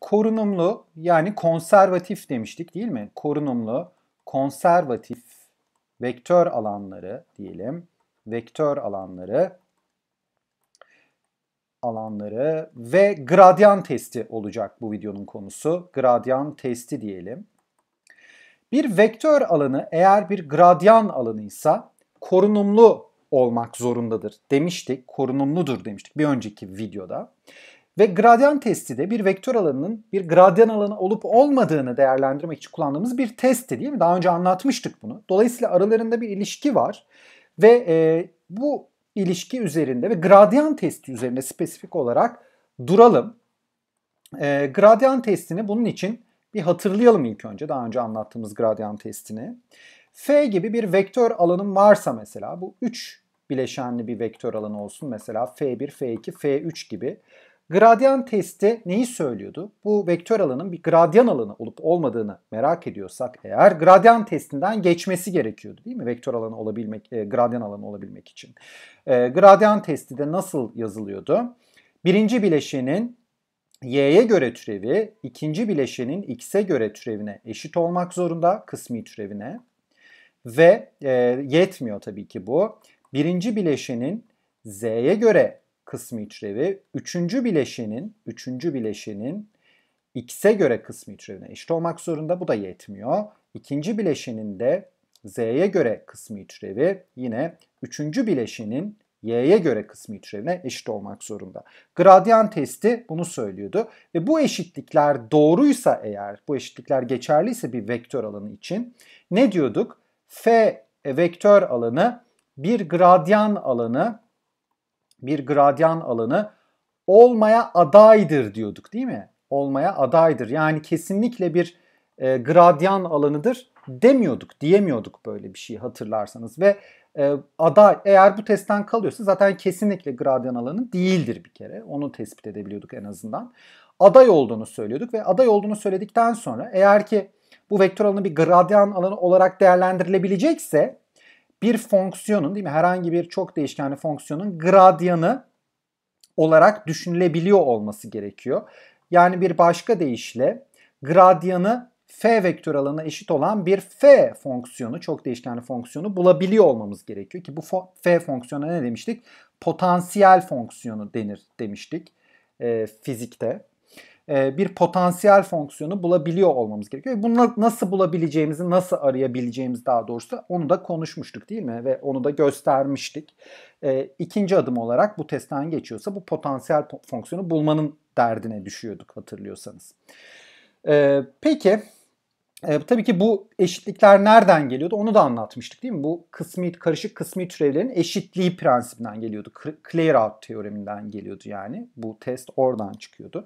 korunumlu yani konservatif demiştik değil mi? Korunumlu, konservatif vektör alanları diyelim. Vektör alanları alanları ve gradyan testi olacak bu videonun konusu. Gradyan testi diyelim. Bir vektör alanı eğer bir gradyan alanıysa korunumlu olmak zorundadır demiştik. Korunumludur demiştik bir önceki videoda. Ve gradyan testi de bir vektör alanının bir gradyan alanı olup olmadığını değerlendirmek için kullandığımız bir testti değil mi? Daha önce anlatmıştık bunu. Dolayısıyla aralarında bir ilişki var ve e, bu ilişki üzerinde ve gradyan testi üzerinde spesifik olarak duralım. E, gradyan testini bunun için bir hatırlayalım ilk önce daha önce anlattığımız gradyan testini. F gibi bir vektör alanım varsa mesela bu 3 bileşenli bir vektör alanı olsun mesela F1, F2, F3 gibi. Gradyan testi neyi söylüyordu? Bu vektör alanın bir gradyan alanı olup olmadığını merak ediyorsak eğer gradyan testinden geçmesi gerekiyordu değil mi? Vektör alanı olabilmek, e, gradyan alanı olabilmek için. E, gradyan testi de nasıl yazılıyordu? Birinci bileşenin y'ye göre türevi, ikinci bileşenin x'e göre türevine eşit olmak zorunda, kısmi türevine. Ve e, yetmiyor tabii ki bu. Birinci bileşenin z'ye göre kısmi türevi üçüncü bileşenin üçüncü bileşenin x'e göre kısmi türevine eşit olmak zorunda. Bu da yetmiyor. İkinci bileşenin de z'ye göre kısmi türevi yine üçüncü bileşenin y'ye göre kısmi türevine eşit olmak zorunda. Gradyan testi bunu söylüyordu. Ve bu eşitlikler doğruysa eğer, bu eşitlikler geçerliyse bir vektör alanı için ne diyorduk? F e, vektör alanı bir gradyan alanı bir gradyan alanı olmaya adaydır diyorduk değil mi? Olmaya adaydır. Yani kesinlikle bir e, gradyan alanıdır demiyorduk, diyemiyorduk böyle bir şey hatırlarsanız. Ve e, aday eğer bu testten kalıyorsa zaten kesinlikle gradyan alanı değildir bir kere. Onu tespit edebiliyorduk en azından. Aday olduğunu söylüyorduk ve aday olduğunu söyledikten sonra eğer ki bu vektör alanı bir gradyan alanı olarak değerlendirilebilecekse bir fonksiyonun değil mi herhangi bir çok değişkenli fonksiyonun gradyanı olarak düşünülebiliyor olması gerekiyor. Yani bir başka deyişle gradyanı f vektör alanına eşit olan bir f fonksiyonu, çok değişkenli fonksiyonu bulabiliyor olmamız gerekiyor ki bu f fonksiyona ne demiştik? Potansiyel fonksiyonu denir demiştik e, fizikte. E, bir potansiyel fonksiyonu bulabiliyor olmamız gerekiyor. Bunu nasıl bulabileceğimizi, nasıl arayabileceğimiz daha doğrusu onu da konuşmuştuk değil mi? Ve onu da göstermiştik. E, ikinci adım olarak bu testten geçiyorsa bu potansiyel fonksiyonu bulmanın derdine düşüyorduk hatırlıyorsanız. E, peki... tabii ki bu eşitlikler nereden geliyordu onu da anlatmıştık değil mi? Bu kısmi karışık kısmi türevlerin eşitliği prensibinden geliyordu. Clairaut teoreminden geliyordu yani. Bu test oradan çıkıyordu.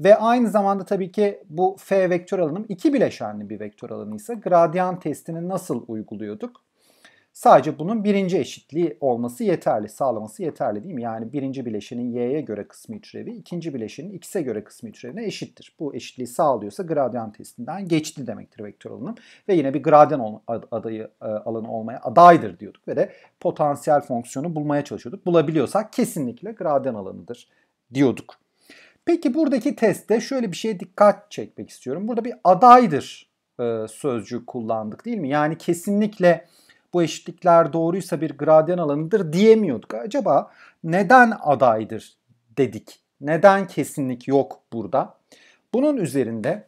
Ve aynı zamanda tabii ki bu f vektör alanım iki bileşenli bir vektör alanıysa gradyan testini nasıl uyguluyorduk? Sadece bunun birinci eşitliği olması yeterli, sağlaması yeterli değil mi? Yani birinci bileşenin y'ye göre kısmi türevi, ikinci bileşenin x'e göre kısmi türevine eşittir. Bu eşitliği sağlıyorsa gradyan testinden geçti demektir vektör alanım. Ve yine bir gradyan adayı e, alanı olmaya adaydır diyorduk ve de potansiyel fonksiyonu bulmaya çalışıyorduk. Bulabiliyorsak kesinlikle gradyan alanıdır diyorduk. Peki buradaki testte şöyle bir şeye dikkat çekmek istiyorum. Burada bir adaydır e, sözcüğü kullandık değil mi? Yani kesinlikle bu eşitlikler doğruysa bir gradyan alanıdır diyemiyorduk. Acaba neden adaydır dedik? Neden kesinlik yok burada? Bunun üzerinde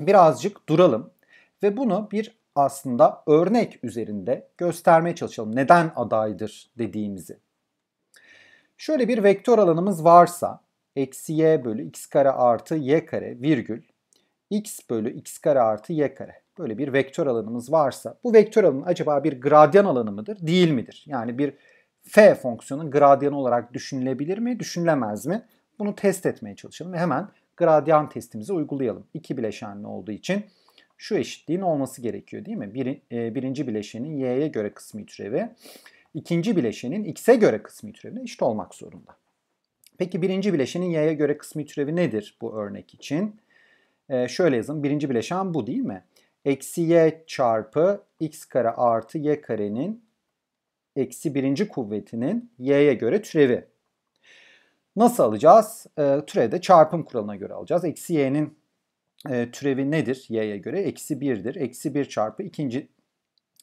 birazcık duralım ve bunu bir aslında örnek üzerinde göstermeye çalışalım. Neden adaydır dediğimizi. Şöyle bir vektör alanımız varsa eksi y bölü x kare artı y kare virgül x bölü x kare artı y kare. Böyle bir vektör alanımız varsa bu vektör alanı acaba bir gradyan alanı mıdır değil midir? Yani bir f fonksiyonun gradyanı olarak düşünülebilir mi düşünülemez mi? Bunu test etmeye çalışalım ve hemen gradyan testimizi uygulayalım. İki bileşenli olduğu için şu eşitliğin olması gerekiyor değil mi? Bir, e, birinci bileşenin y'ye göre kısmi türevi, ikinci bileşenin x'e göre kısmi türevi eşit olmak zorunda. Peki birinci bileşenin y'ye göre kısmi türevi nedir bu örnek için? Ee, şöyle yazın. Birinci bileşen bu değil mi? Eksi y çarpı x kare artı y karenin eksi birinci kuvvetinin y'ye göre türevi. Nasıl alacağız? E, ee, türevi de çarpım kuralına göre alacağız. Eksi y'nin e, türevi nedir y'ye göre? Eksi 1'dir. Eksi 1 çarpı ikinci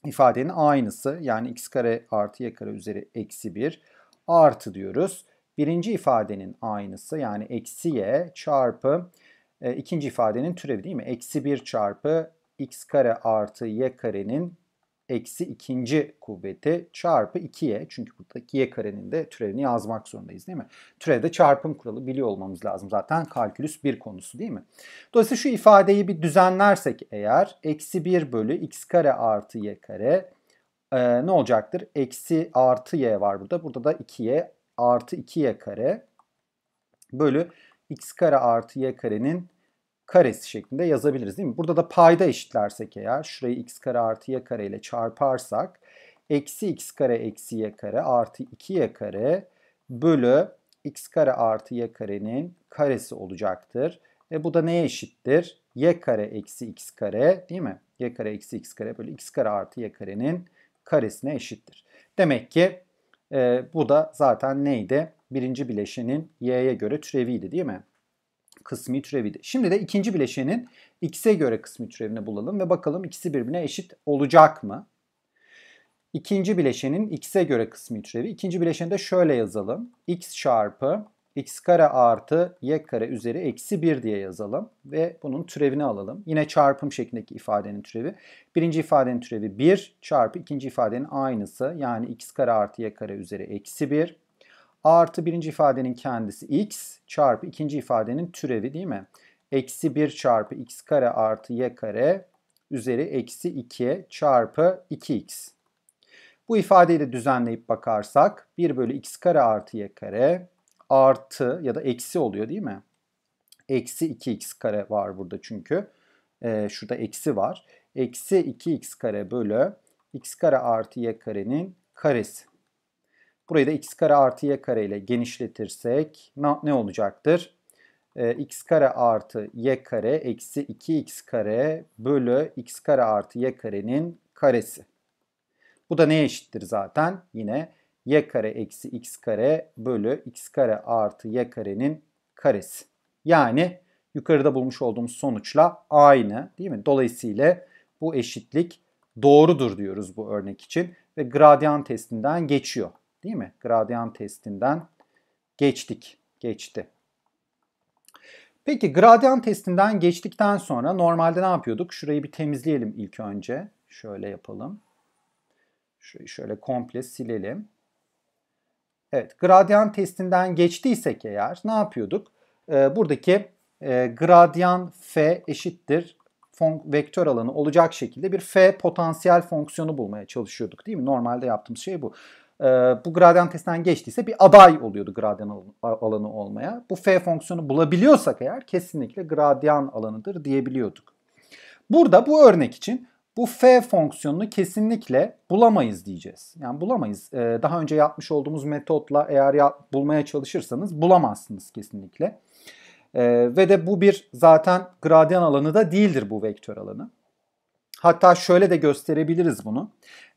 ifadenin aynısı. Yani x kare artı y kare üzeri eksi 1 artı diyoruz birinci ifadenin aynısı yani eksi y çarpı e, ikinci ifadenin türevi değil mi? Eksi 1 çarpı x kare artı y karenin eksi ikinci kuvveti çarpı 2y. Çünkü buradaki y karenin de türevini yazmak zorundayız değil mi? Türevde çarpım kuralı biliyor olmamız lazım zaten kalkülüs 1 konusu değil mi? Dolayısıyla şu ifadeyi bir düzenlersek eğer eksi 1 bölü x kare artı y kare e, ne olacaktır? Eksi artı y var burada. Burada da 2y artı 2y kare bölü x kare artı y karenin karesi şeklinde yazabiliriz değil mi? Burada da payda eşitlersek eğer şurayı x kare artı y kare ile çarparsak eksi x kare eksi y kare artı 2y kare bölü x kare artı y karenin karesi olacaktır. E bu da neye eşittir? y kare eksi x kare değil mi? y kare eksi x kare bölü x kare artı y karenin karesine eşittir. Demek ki e, bu da zaten neydi? Birinci bileşenin y'ye göre türeviydi değil mi? Kısmi türeviydi. Şimdi de ikinci bileşenin x'e göre kısmi türevini bulalım ve bakalım ikisi birbirine eşit olacak mı? İkinci bileşenin x'e göre kısmi türevi. İkinci bileşeni de şöyle yazalım. x çarpı x kare artı y kare üzeri eksi 1 diye yazalım ve bunun türevini alalım. Yine çarpım şeklindeki ifadenin türevi. Birinci ifadenin türevi 1 çarpı ikinci ifadenin aynısı yani x kare artı y kare üzeri eksi 1 artı birinci ifadenin kendisi x çarpı ikinci ifadenin türevi değil mi? Eksi 1 çarpı x kare artı y kare üzeri eksi 2 çarpı 2x. Bu ifadeyi de düzenleyip bakarsak 1 bölü x kare artı y kare artı ya da eksi oluyor değil mi? Eksi 2x kare var burada çünkü. Ee, şurada eksi var. Eksi 2x kare bölü x kare artı y karenin karesi. Burayı da x kare artı y kare ile genişletirsek ne olacaktır? Ee, x kare artı y kare eksi 2x kare bölü x kare artı y karenin karesi. Bu da neye eşittir zaten? Yine y kare eksi x kare bölü x kare artı y karenin karesi. Yani yukarıda bulmuş olduğumuz sonuçla aynı değil mi? Dolayısıyla bu eşitlik doğrudur diyoruz bu örnek için ve gradyan testinden geçiyor değil mi? Gradyan testinden geçtik, geçti. Peki gradyan testinden geçtikten sonra normalde ne yapıyorduk? Şurayı bir temizleyelim ilk önce. Şöyle yapalım. Şurayı şöyle komple silelim. Evet, gradyan testinden geçtiysek eğer ne yapıyorduk? E, buradaki e, gradyan f eşittir fon vektör alanı olacak şekilde bir f potansiyel fonksiyonu bulmaya çalışıyorduk değil mi? Normalde yaptığımız şey bu. E, bu gradyan testinden geçtiyse bir aday oluyordu gradyan alanı olmaya. Bu f fonksiyonu bulabiliyorsak eğer kesinlikle gradyan alanıdır diyebiliyorduk. Burada bu örnek için bu f fonksiyonunu kesinlikle bulamayız diyeceğiz. Yani bulamayız. Ee, daha önce yapmış olduğumuz metotla eğer ya, bulmaya çalışırsanız bulamazsınız kesinlikle. Ee, ve de bu bir zaten gradyan alanı da değildir bu vektör alanı. Hatta şöyle de gösterebiliriz bunu.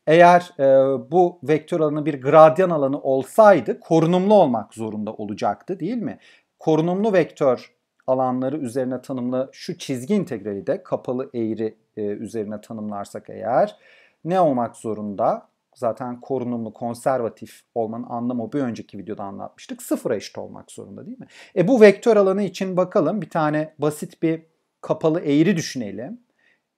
Eğer e, bu vektör alanı bir gradyan alanı olsaydı korunumlu olmak zorunda olacaktı değil mi? Korunumlu vektör alanları üzerine tanımlı şu çizgi integrali de kapalı eğri e, üzerine tanımlarsak eğer ne olmak zorunda? Zaten korunumlu, konservatif olmanın anlamı o bir önceki videoda anlatmıştık. Sıfıra eşit olmak zorunda değil mi? E bu vektör alanı için bakalım bir tane basit bir kapalı eğri düşünelim.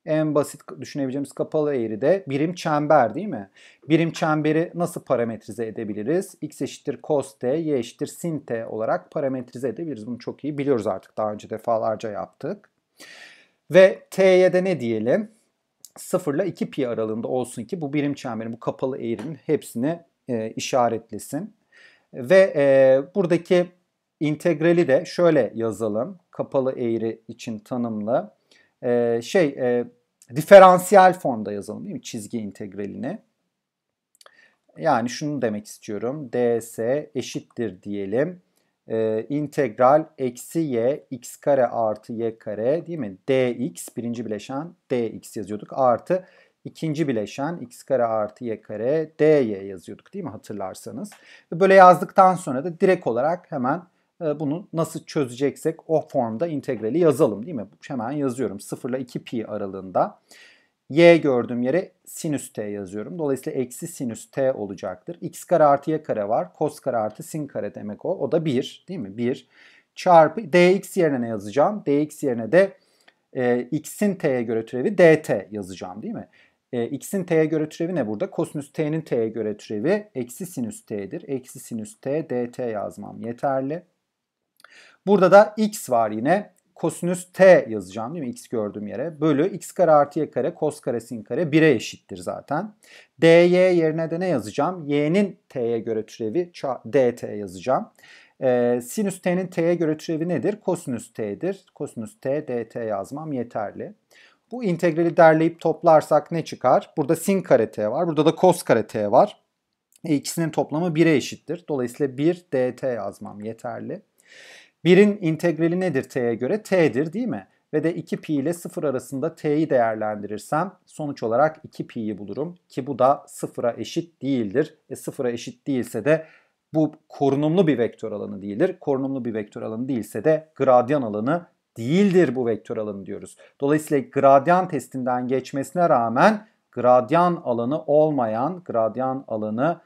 En basit düşünebileceğimiz kapalı eğri de birim çember değil mi? Birim çemberi nasıl parametrize edebiliriz? X eşittir cos t, y eşittir sin t olarak parametrize edebiliriz. Bunu çok iyi biliyoruz artık. Daha önce defalarca yaptık. Ve t'ye de ne diyelim? 0 ile 2 pi aralığında olsun ki bu birim çemberin, bu kapalı eğrinin hepsini e, işaretlesin. Ve e, buradaki integrali de şöyle yazalım. Kapalı eğri için tanımlı e, şey e, diferansiyel formda yazalım değil mi? Çizgi integralini. Yani şunu demek istiyorum. ds eşittir diyelim. E, integral eksi y x kare artı y kare değil mi? dx birinci bileşen dx yazıyorduk. Artı ikinci bileşen x kare artı y kare dy yazıyorduk değil mi hatırlarsanız. Böyle yazdıktan sonra da direkt olarak hemen ee, bunu nasıl çözeceksek o formda integrali yazalım değil mi? Hemen yazıyorum. 0 ile 2 pi aralığında y gördüğüm yere sinüs t yazıyorum. Dolayısıyla eksi sinüs t olacaktır. x kare artı y kare var. Kos kare artı sin kare demek o. O da 1 değil mi? 1 çarpı dx yerine ne yazacağım? dx yerine de e, x'in t'ye göre türevi dt yazacağım değil mi? E, x'in t'ye göre türevi ne burada? Kosinüs t'nin t'ye göre türevi eksi sinüs t'dir. Eksi sinüs t dt yazmam yeterli. Burada da x var yine. Kosinüs t yazacağım değil mi? x gördüğüm yere. Bölü x kare artı y kare kos karesin kare 1'e eşittir zaten. dy yerine de ne yazacağım? y'nin t'ye göre türevi dt yazacağım. Ee, sinüs t'nin t'ye göre türevi nedir? Kosinüs t'dir. Kosinüs t dt yazmam yeterli. Bu integrali derleyip toplarsak ne çıkar? Burada sin kare t var. Burada da kos kare t var. E, ikisinin toplamı 1'e eşittir. Dolayısıyla 1 dt yazmam yeterli. 1'in integrali nedir t'ye göre? t'dir değil mi? Ve de 2 pi ile 0 arasında t'yi değerlendirirsem sonuç olarak 2 pi'yi bulurum. Ki bu da 0'a eşit değildir. E 0'a eşit değilse de bu korunumlu bir vektör alanı değildir. Korunumlu bir vektör alanı değilse de gradyan alanı değildir bu vektör alanı diyoruz. Dolayısıyla gradyan testinden geçmesine rağmen gradyan alanı olmayan gradyan alanı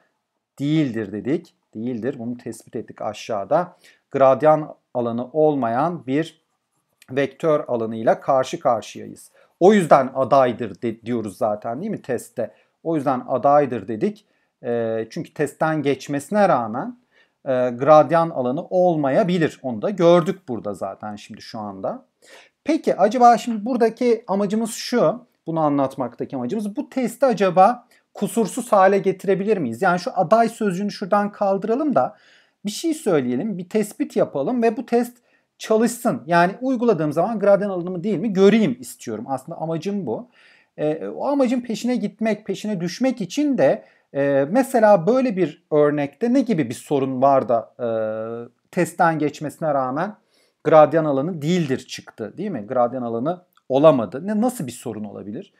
değildir dedik değildir. Bunu tespit ettik aşağıda. Gradyan alanı olmayan bir vektör alanıyla karşı karşıyayız. O yüzden adaydır de, diyoruz zaten değil mi testte? O yüzden adaydır dedik. E, çünkü testten geçmesine rağmen e, gradyan alanı olmayabilir. Onu da gördük burada zaten şimdi şu anda. Peki acaba şimdi buradaki amacımız şu. Bunu anlatmaktaki amacımız bu testi acaba kusursuz hale getirebilir miyiz? Yani şu aday sözcüğünü şuradan kaldıralım da bir şey söyleyelim, bir tespit yapalım ve bu test çalışsın. Yani uyguladığım zaman gradyan alınımı değil mi göreyim istiyorum. Aslında amacım bu. E, o amacın peşine gitmek, peşine düşmek için de e, mesela böyle bir örnekte ne gibi bir sorun var da e, testten geçmesine rağmen gradyan alanı değildir çıktı değil mi? Gradyan alanı olamadı. Ne, nasıl bir sorun olabilir?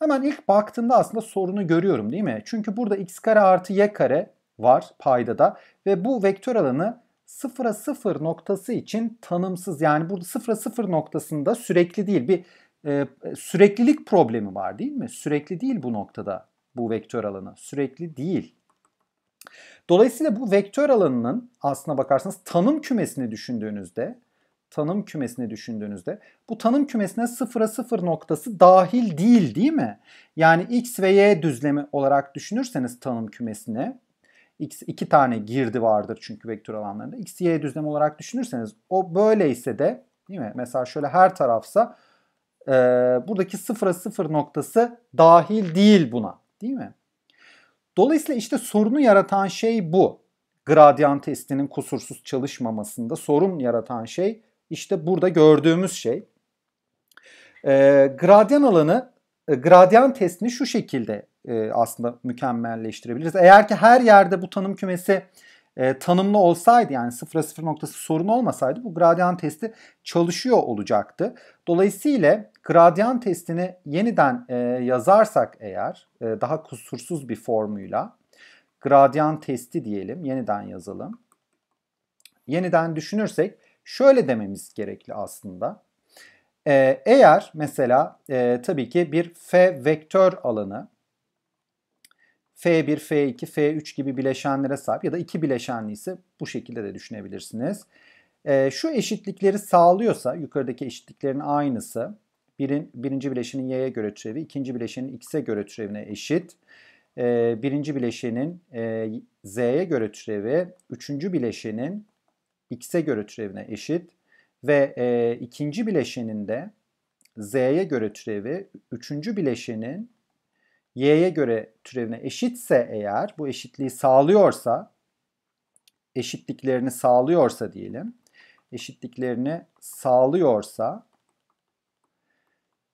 Hemen ilk baktığımda aslında sorunu görüyorum değil mi? Çünkü burada x kare artı y kare var payda da ve bu vektör alanı sıfıra sıfır noktası için tanımsız. Yani burada sıfıra sıfır noktasında sürekli değil bir e, süreklilik problemi var değil mi? Sürekli değil bu noktada bu vektör alanı. Sürekli değil. Dolayısıyla bu vektör alanının aslına bakarsanız tanım kümesini düşündüğünüzde tanım kümesini düşündüğünüzde bu tanım kümesine sıfıra sıfır noktası dahil değil değil mi? Yani x ve y düzlemi olarak düşünürseniz tanım kümesine x iki tane girdi vardır çünkü vektör alanlarında. x y düzlemi olarak düşünürseniz o böyleyse de değil mi? Mesela şöyle her tarafsa e, buradaki sıfıra sıfır noktası dahil değil buna değil mi? Dolayısıyla işte sorunu yaratan şey bu. Gradyan testinin kusursuz çalışmamasında sorun yaratan şey işte burada gördüğümüz şey. E, gradyan alanı, e, gradyan testini şu şekilde e, aslında mükemmelleştirebiliriz. Eğer ki her yerde bu tanım kümesi e, tanımlı olsaydı yani sıfıra sıfır noktası sorun olmasaydı bu gradyan testi çalışıyor olacaktı. Dolayısıyla gradyan testini yeniden e, yazarsak eğer e, daha kusursuz bir formuyla gradyan testi diyelim yeniden yazalım. Yeniden düşünürsek Şöyle dememiz gerekli aslında. Ee, eğer mesela e, tabii ki bir f vektör alanı f1, f2, f3 gibi bileşenlere sahip ya da iki bileşenli ise bu şekilde de düşünebilirsiniz. E, şu eşitlikleri sağlıyorsa yukarıdaki eşitliklerin aynısı birin, birinci bileşenin y'ye göre türevi, ikinci bileşenin x'e göre türevine eşit. E, birinci bileşenin e, z'ye göre türevi, üçüncü bileşenin x'e göre türevine eşit ve e, ikinci bileşenin de z'ye göre türevi, üçüncü bileşenin y'ye göre türevine eşitse eğer, bu eşitliği sağlıyorsa, eşitliklerini sağlıyorsa diyelim, eşitliklerini sağlıyorsa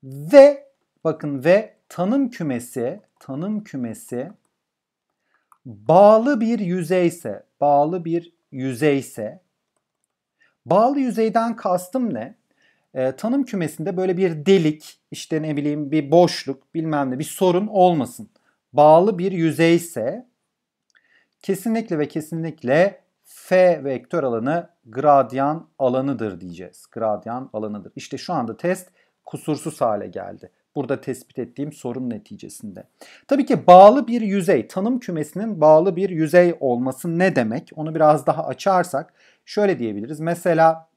ve bakın ve tanım kümesi, tanım kümesi bağlı bir yüzeyse, bağlı bir yüzeyse Bağlı yüzeyden kastım ne? E, tanım kümesinde böyle bir delik, işte ne bileyim bir boşluk, bilmem ne bir sorun olmasın. Bağlı bir yüzey ise kesinlikle ve kesinlikle F vektör alanı gradyan alanıdır diyeceğiz. Gradyan alanıdır. İşte şu anda test kusursuz hale geldi. Burada tespit ettiğim sorun neticesinde. Tabii ki bağlı bir yüzey, tanım kümesinin bağlı bir yüzey olması ne demek? Onu biraz daha açarsak Şöyle diyebiliriz. Mesela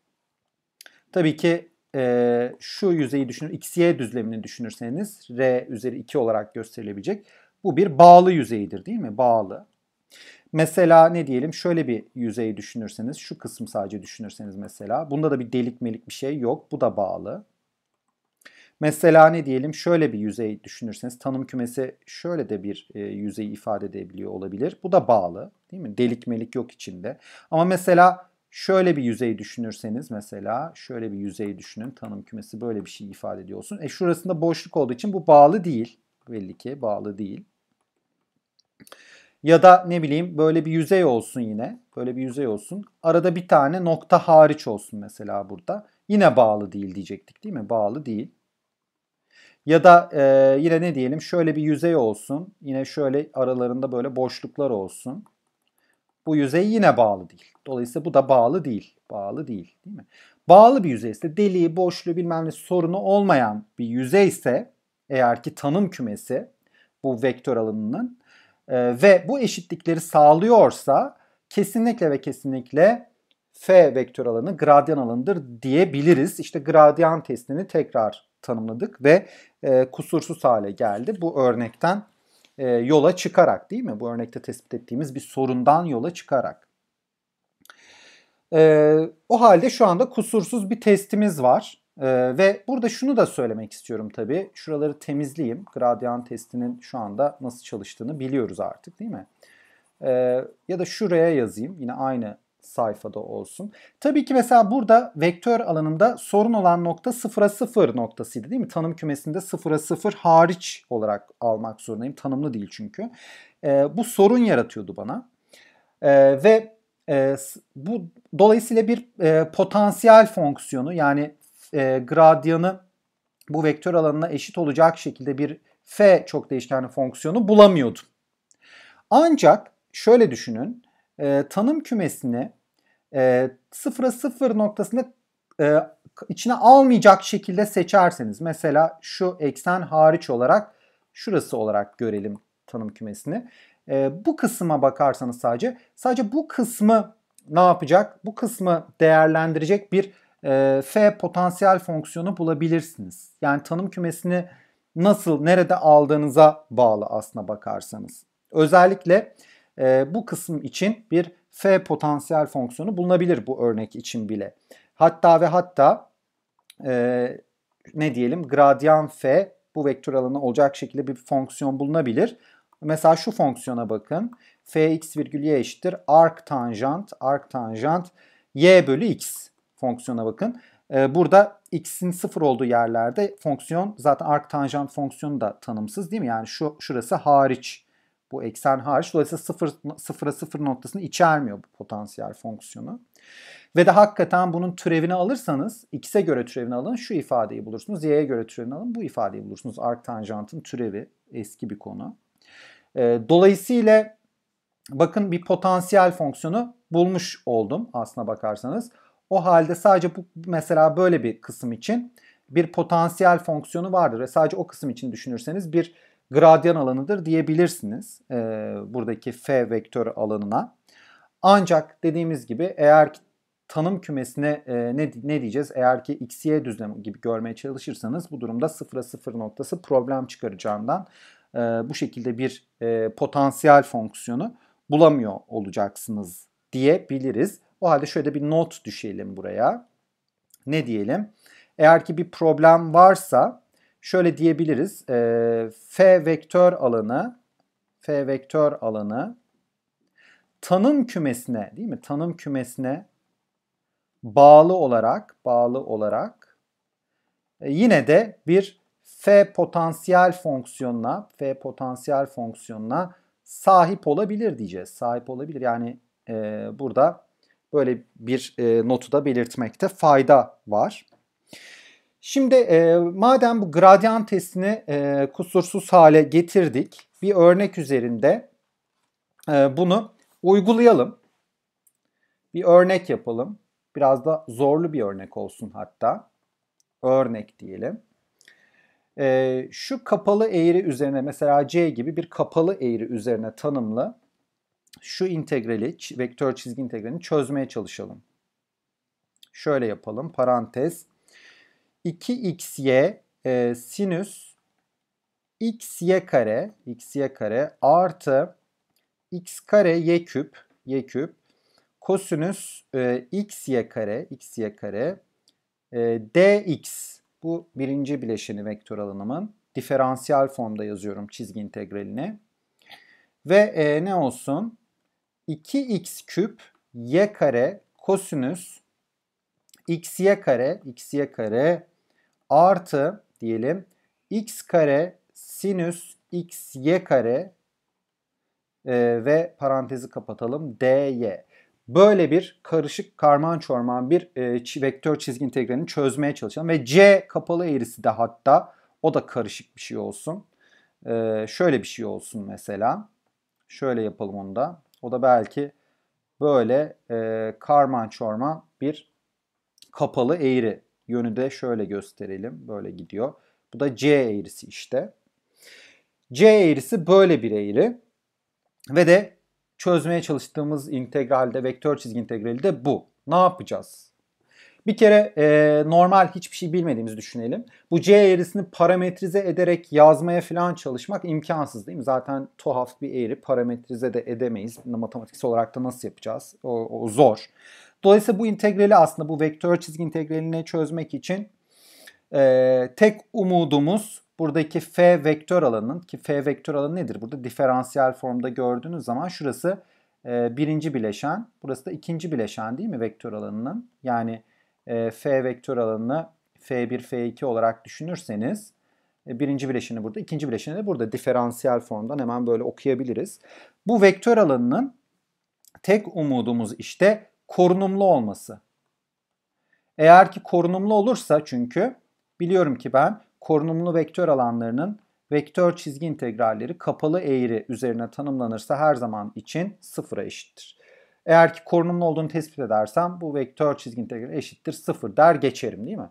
tabii ki e, şu yüzeyi düşünün. XY düzlemini düşünürseniz R üzeri 2 olarak gösterilebilecek. Bu bir bağlı yüzeyidir değil mi? Bağlı. Mesela ne diyelim şöyle bir yüzeyi düşünürseniz şu kısım sadece düşünürseniz mesela bunda da bir delik melik bir şey yok bu da bağlı. Mesela ne diyelim şöyle bir yüzey düşünürseniz tanım kümesi şöyle de bir e, yüzeyi ifade edebiliyor olabilir. Bu da bağlı değil mi? Delik melik yok içinde. Ama mesela Şöyle bir yüzey düşünürseniz mesela şöyle bir yüzey düşünün. Tanım kümesi böyle bir şey ifade ediyor olsun. E şurasında boşluk olduğu için bu bağlı değil. Belli ki bağlı değil. Ya da ne bileyim böyle bir yüzey olsun yine. Böyle bir yüzey olsun. Arada bir tane nokta hariç olsun mesela burada. Yine bağlı değil diyecektik değil mi? Bağlı değil. Ya da e, yine ne diyelim şöyle bir yüzey olsun. Yine şöyle aralarında böyle boşluklar olsun. Bu yüzey yine bağlı değil. Dolayısıyla bu da bağlı değil. Bağlı değil, değil mi? Bağlı bir yüzey ise deliği, boşluğu bilmem ne sorunu olmayan bir yüzey ise eğer ki tanım kümesi bu vektör alanının e, ve bu eşitlikleri sağlıyorsa kesinlikle ve kesinlikle F vektör alanı gradyan alanıdır diyebiliriz. İşte gradyan testini tekrar tanımladık ve e, kusursuz hale geldi bu örnekten e, yola çıkarak değil mi? Bu örnekte tespit ettiğimiz bir sorundan yola çıkarak. E, o halde şu anda kusursuz bir testimiz var. Ee, ve burada şunu da söylemek istiyorum tabii. Şuraları temizleyeyim. Gradyan testinin şu anda nasıl çalıştığını biliyoruz artık değil mi? Ee, ya da şuraya yazayım. Yine aynı sayfada olsun. Tabii ki mesela burada vektör alanında sorun olan nokta sıfıra sıfır noktasıydı değil mi? Tanım kümesinde sıfıra sıfır hariç olarak almak zorundayım. Tanımlı değil çünkü. E, bu sorun yaratıyordu bana. E, ve e, bu dolayısıyla bir e, potansiyel fonksiyonu yani e, gradyanı bu vektör alanına eşit olacak şekilde bir f çok değişkenli fonksiyonu bulamıyordum. Ancak şöyle düşünün. E, tanım kümesini e, sıfıra sıfır noktasını e, içine almayacak şekilde seçerseniz mesela şu eksen hariç olarak şurası olarak görelim tanım kümesini. E, bu kısma bakarsanız sadece sadece bu kısmı ne yapacak? Bu kısmı değerlendirecek bir e, f potansiyel fonksiyonu bulabilirsiniz. Yani tanım kümesini nasıl, nerede aldığınıza bağlı aslına bakarsanız. Özellikle e, bu kısım için bir f potansiyel fonksiyonu bulunabilir bu örnek için bile. Hatta ve hatta e, ne diyelim gradyan f bu vektör alanı olacak şekilde bir fonksiyon bulunabilir. Mesela şu fonksiyona bakın. fx virgül y eşittir arc tanjant arc tanjant y bölü x fonksiyona bakın. Ee, burada x'in sıfır olduğu yerlerde fonksiyon zaten arc tanjant fonksiyonu da tanımsız değil mi? Yani şu şurası hariç bu eksen hariç. Dolayısıyla sıfır, sıfıra sıfır noktasını içermiyor bu potansiyel fonksiyonu. Ve de hakikaten bunun türevini alırsanız, x'e göre türevini alın, şu ifadeyi bulursunuz. Y'ye göre türevini alın, bu ifadeyi bulursunuz. Ark tanjantın türevi eski bir konu. E, dolayısıyla bakın bir potansiyel fonksiyonu bulmuş oldum aslına bakarsanız. O halde sadece bu mesela böyle bir kısım için bir potansiyel fonksiyonu vardır ve sadece o kısım için düşünürseniz bir gradyan alanıdır diyebilirsiniz e, buradaki f vektör alanına. Ancak dediğimiz gibi eğer ki tanım kümesine e, ne, ne diyeceğiz? Eğer ki x, y düzlemi gibi görmeye çalışırsanız bu durumda sıfıra sıfır noktası problem çıkaracağından e, bu şekilde bir e, potansiyel fonksiyonu bulamıyor olacaksınız diyebiliriz. O halde şöyle bir not düşelim buraya. Ne diyelim? Eğer ki bir problem varsa şöyle diyebiliriz. E, F vektör alanı F vektör alanı tanım kümesine değil mi? Tanım kümesine bağlı olarak bağlı olarak e, yine de bir F potansiyel fonksiyonuna F potansiyel fonksiyonuna sahip olabilir diyeceğiz. Sahip olabilir. Yani e, burada böyle bir e, notu da belirtmekte fayda var. Şimdi e, madem bu gradyan testini e, kusursuz hale getirdik, bir örnek üzerinde e, bunu uygulayalım. Bir örnek yapalım. Biraz da zorlu bir örnek olsun hatta. Örnek diyelim. E, şu kapalı eğri üzerine mesela C gibi bir kapalı eğri üzerine tanımlı şu integrali, vektör çizgi integralini çözmeye çalışalım. Şöyle yapalım. Parantez 2xy e, sinüs xy kare xy kare artı x kare y küp y küp kosinüs e, xy kare xy kare e, dx bu birinci bileşeni vektör alanımın diferansiyel formda yazıyorum çizgi integralini. Ve e, ne olsun? 2x küp y kare kosinüs x'ye kare x'ye kare artı diyelim x kare sinüs X y kare e, ve parantezi kapatalım dy. Böyle bir karışık karman çorman bir e, vektör çizgi integralini çözmeye çalışalım. Ve c kapalı eğrisi de hatta o da karışık bir şey olsun. E, şöyle bir şey olsun mesela. Şöyle yapalım onu da. O da belki böyle e, karman çorman bir kapalı eğri. Yönü de şöyle gösterelim. Böyle gidiyor. Bu da C eğrisi işte. C eğrisi böyle bir eğri. Ve de çözmeye çalıştığımız integralde, vektör çizgi integrali de bu. Ne yapacağız? Bir kere e, normal hiçbir şey bilmediğimizi düşünelim. Bu C eğrisini parametrize ederek yazmaya falan çalışmak imkansız değil mi? Zaten tuhaf bir eğri parametrize de edemeyiz. Matematiksel olarak da nasıl yapacağız? O, o zor. Dolayısıyla bu integrali aslında bu vektör çizgi integralini çözmek için e, tek umudumuz buradaki f vektör alanının ki f vektör alanı nedir? Burada diferansiyel formda gördüğünüz zaman şurası e, birinci bileşen, burası da ikinci bileşen değil mi vektör alanının? Yani e, f vektör alanını f1, f2 olarak düşünürseniz e, birinci bileşeni burada, ikinci bileşeni de burada. Diferansiyel formdan hemen böyle okuyabiliriz. Bu vektör alanının tek umudumuz işte korunumlu olması. Eğer ki korunumlu olursa çünkü biliyorum ki ben korunumlu vektör alanlarının vektör çizgi integralleri kapalı eğri üzerine tanımlanırsa her zaman için sıfıra eşittir. Eğer ki korunumlu olduğunu tespit edersem bu vektör çizgi integrali eşittir sıfır der geçerim değil mi?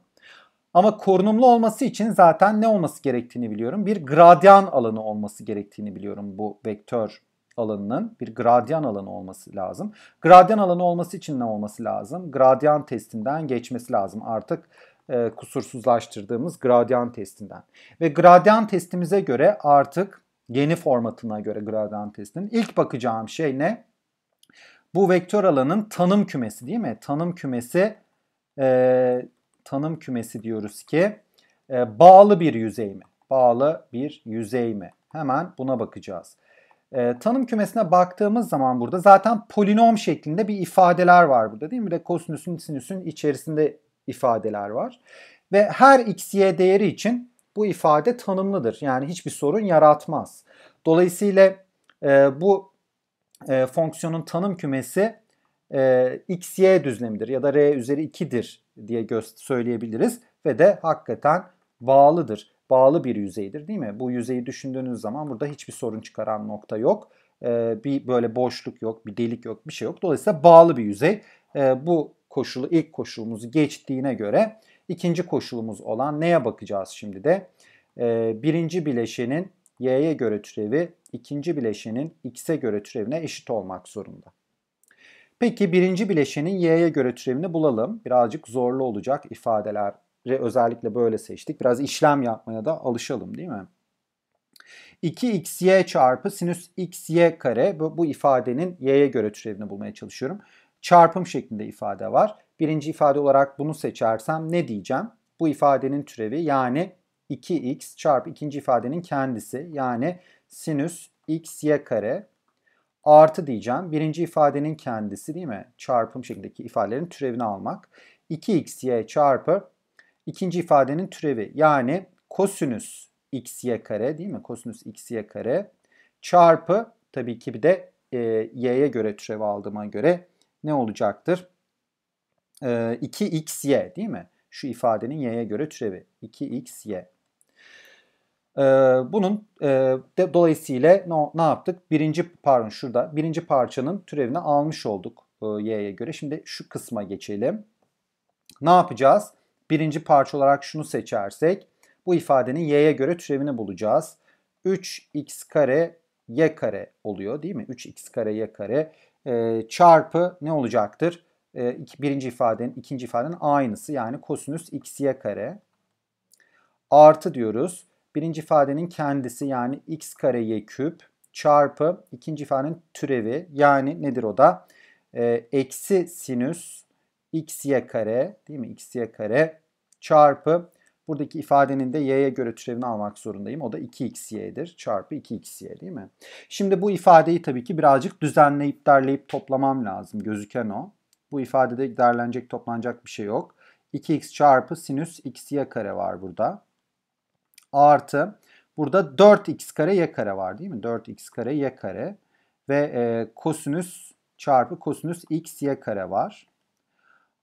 Ama korunumlu olması için zaten ne olması gerektiğini biliyorum. Bir gradyan alanı olması gerektiğini biliyorum bu vektör alanının bir gradyan alanı olması lazım. Gradyan alanı olması için ne olması lazım? Gradyan testinden geçmesi lazım. Artık e, kusursuzlaştırdığımız gradyan testinden. Ve gradyan testimize göre artık yeni formatına göre gradyan testinin ilk bakacağım şey ne? Bu vektör alanın tanım kümesi değil mi? Tanım kümesi e, tanım kümesi diyoruz ki e, bağlı bir yüzey mi? Bağlı bir yüzey mi? Hemen buna bakacağız. E, tanım kümesine baktığımız zaman burada zaten polinom şeklinde bir ifadeler var burada değil mi? Bir de kosinüsün sinüsün içerisinde ifadeler var. Ve her x, y değeri için bu ifade tanımlıdır. Yani hiçbir sorun yaratmaz. Dolayısıyla e, bu e, fonksiyonun tanım kümesi e, x, y düzlemidir ya da r üzeri 2'dir diye söyleyebiliriz. Ve de hakikaten bağlıdır bağlı bir yüzeydir değil mi? Bu yüzeyi düşündüğünüz zaman burada hiçbir sorun çıkaran nokta yok. Ee, bir böyle boşluk yok, bir delik yok, bir şey yok. Dolayısıyla bağlı bir yüzey. Ee, bu koşulu ilk koşulumuzu geçtiğine göre ikinci koşulumuz olan neye bakacağız şimdi de? Ee, birinci bileşenin y'ye göre türevi ikinci bileşenin x'e göre türevine eşit olmak zorunda. Peki birinci bileşenin y'ye göre türevini bulalım. Birazcık zorlu olacak ifadeler özellikle böyle seçtik. Biraz işlem yapmaya da alışalım değil mi? 2xy çarpı sinüs xy kare bu, bu ifadenin y'ye göre türevini bulmaya çalışıyorum. Çarpım şeklinde ifade var. Birinci ifade olarak bunu seçersem ne diyeceğim? Bu ifadenin türevi yani 2x çarpı ikinci ifadenin kendisi yani sinüs xy kare artı diyeceğim. Birinci ifadenin kendisi değil mi? Çarpım şeklindeki ifadelerin türevini almak. 2xy çarpı İkinci ifadenin türevi. Yani kosinüs xy kare değil mi? Kosinüs xy kare çarpı tabii ki bir de e, y'ye göre türevi aldığıma göre ne olacaktır? E, 2xy değil mi? Şu ifadenin y'ye göre türevi. 2xy. E, bunun e, de, dolayısıyla no, ne yaptık? Birinci pardon şurada birinci parçanın türevini almış olduk e, y'ye göre. Şimdi şu kısma geçelim. Ne yapacağız? birinci parça olarak şunu seçersek bu ifadenin y'ye göre türevini bulacağız. 3x kare y kare oluyor değil mi? 3x kare y kare e, çarpı ne olacaktır? E, iki, birinci ifadenin ikinci ifadenin aynısı yani kosinüs x y kare artı diyoruz. Birinci ifadenin kendisi yani x kare y küp çarpı ikinci ifadenin türevi yani nedir o da? E, eksi sinüs xy kare değil mi? xy kare çarpı buradaki ifadenin de y'ye göre türevini almak zorundayım. O da 2xy'dir çarpı 2xy değil mi? Şimdi bu ifadeyi tabii ki birazcık düzenleyip derleyip toplamam lazım. Gözüken o. Bu ifadede derlenecek toplanacak bir şey yok. 2x çarpı sinüs xy kare var burada. Artı burada 4x kare y kare var değil mi? 4x kare y kare ve e, kosinüs çarpı kosinüs x y kare var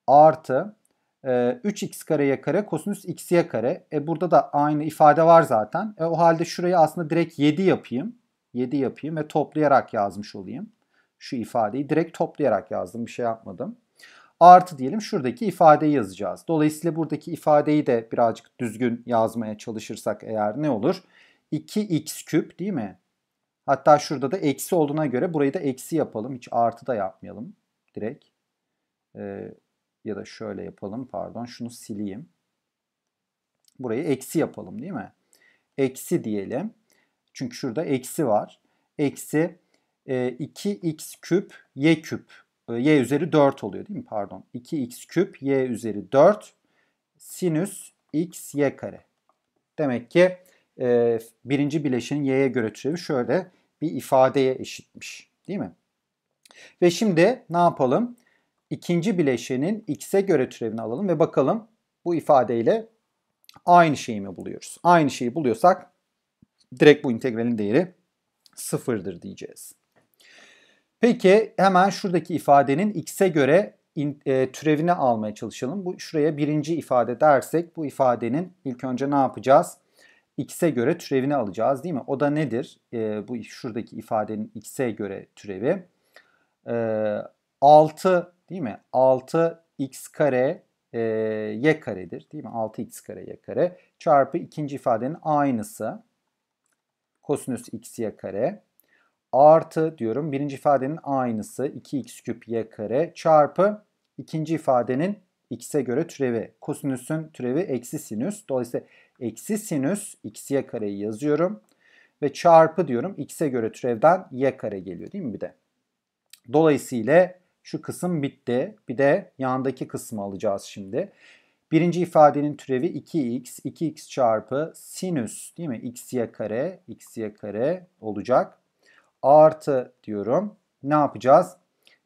artı e, 3x kareye kare kosinüs x'ye kare. E burada da aynı ifade var zaten. E, o halde şurayı aslında direkt 7 yapayım. 7 yapayım ve toplayarak yazmış olayım. Şu ifadeyi direkt toplayarak yazdım. Bir şey yapmadım. Artı diyelim şuradaki ifadeyi yazacağız. Dolayısıyla buradaki ifadeyi de birazcık düzgün yazmaya çalışırsak eğer ne olur? 2x küp değil mi? Hatta şurada da eksi olduğuna göre burayı da eksi yapalım. Hiç artı da yapmayalım direkt. Ee, ya da şöyle yapalım pardon şunu sileyim. Burayı eksi yapalım değil mi? Eksi diyelim. Çünkü şurada eksi var. Eksi e, 2x küp y küp e, y üzeri 4 oluyor değil mi? Pardon. 2x küp y üzeri 4 sinüs x y kare. Demek ki e, birinci bileşenin y'ye göre türevi şöyle bir ifadeye eşitmiş. Değil mi? Ve şimdi ne yapalım? ikinci bileşenin x'e göre türevini alalım ve bakalım bu ifadeyle aynı şeyi mi buluyoruz? Aynı şeyi buluyorsak direkt bu integralin değeri sıfırdır diyeceğiz. Peki hemen şuradaki ifadenin x'e göre in, e, türevini almaya çalışalım. Bu şuraya birinci ifade dersek bu ifadenin ilk önce ne yapacağız? X'e göre türevini alacağız değil mi? O da nedir? E, bu şuradaki ifadenin x'e göre türevi. E, 6 Değil mi? 6x kare e, y karedir. Değil mi? 6x kare y kare çarpı ikinci ifadenin aynısı. Kosinüs x y kare artı diyorum birinci ifadenin aynısı 2x küp y kare çarpı ikinci ifadenin x'e göre türevi. Kosinüsün türevi eksi sinüs. Dolayısıyla eksi sinüs x y kareyi yazıyorum. Ve çarpı diyorum x'e göre türevden y kare geliyor değil mi bir de. Dolayısıyla şu kısım bitti. Bir de yandaki kısmı alacağız şimdi. Birinci ifadenin türevi 2x. 2x çarpı sinüs değil mi? x'ye kare, x'ye kare olacak. Artı diyorum. Ne yapacağız?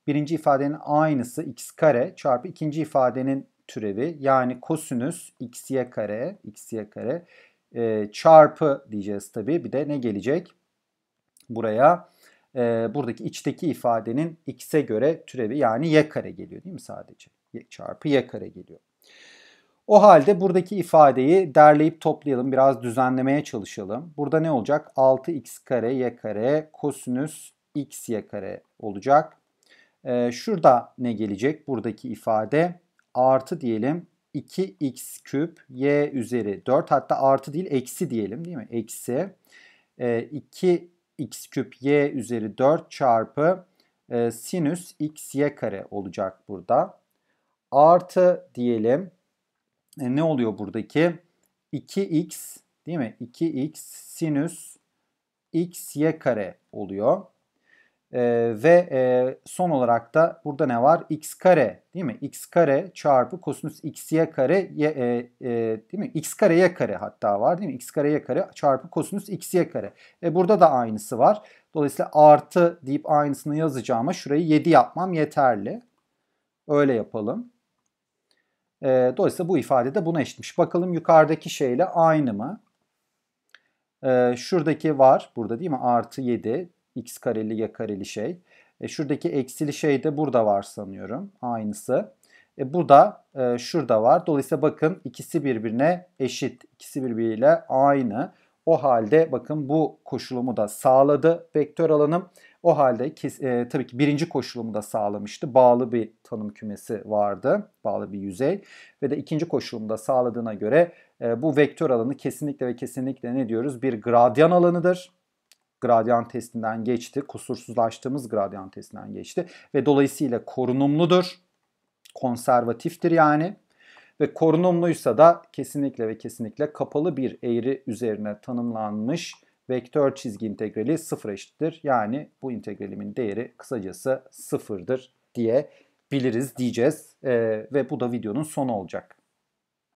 Birinci ifadenin aynısı x kare çarpı ikinci ifadenin türevi yani kosinüs x'ye kare, x'ye kare e, çarpı diyeceğiz tabii. Bir de ne gelecek? Buraya e, buradaki içteki ifadenin x'e göre türevi yani y kare geliyor değil mi sadece? Y çarpı y kare geliyor. O halde buradaki ifadeyi derleyip toplayalım. Biraz düzenlemeye çalışalım. Burada ne olacak? 6x kare y kare kosinüs x y kare olacak. Ee, şurada ne gelecek? Buradaki ifade artı diyelim 2x küp y üzeri 4 hatta artı değil eksi diyelim değil mi? Eksi e, 2 x küp y üzeri 4 çarpı e, sinüs x y kare olacak burada. Artı diyelim e, ne oluyor buradaki? 2x değil mi? 2x sinüs x y kare oluyor. E, ve e, son olarak da burada ne var? x kare değil mi? x kare çarpı kosinüs x y kare y, e, e, değil mi? x kare y kare hatta var değil mi? x kare y kare çarpı kosinüs x y kare. E, burada da aynısı var. Dolayısıyla artı deyip aynısını yazacağıma şurayı 7 yapmam yeterli. Öyle yapalım. E, dolayısıyla bu ifade de buna eşitmiş. Bakalım yukarıdaki şeyle aynı mı? E, şuradaki var burada değil mi? Artı 7 x kareli y kareli şey. E, şuradaki eksili şey de burada var sanıyorum. Aynısı. E, bu da e, şurada var. Dolayısıyla bakın ikisi birbirine eşit. İkisi birbiriyle aynı. O halde bakın bu koşulumu da sağladı vektör alanım. O halde e, tabii ki birinci koşulumu da sağlamıştı. Bağlı bir tanım kümesi vardı. Bağlı bir yüzey. Ve de ikinci koşulumu da sağladığına göre e, bu vektör alanı kesinlikle ve kesinlikle ne diyoruz? Bir gradyan alanıdır gradyan testinden geçti. Kusursuzlaştığımız gradyan testinden geçti. Ve dolayısıyla korunumludur. Konservatiftir yani. Ve korunumluysa da kesinlikle ve kesinlikle kapalı bir eğri üzerine tanımlanmış vektör çizgi integrali sıfır eşittir. Yani bu integralimin değeri kısacası sıfırdır diye biliriz diyeceğiz. Ee, ve bu da videonun sonu olacak.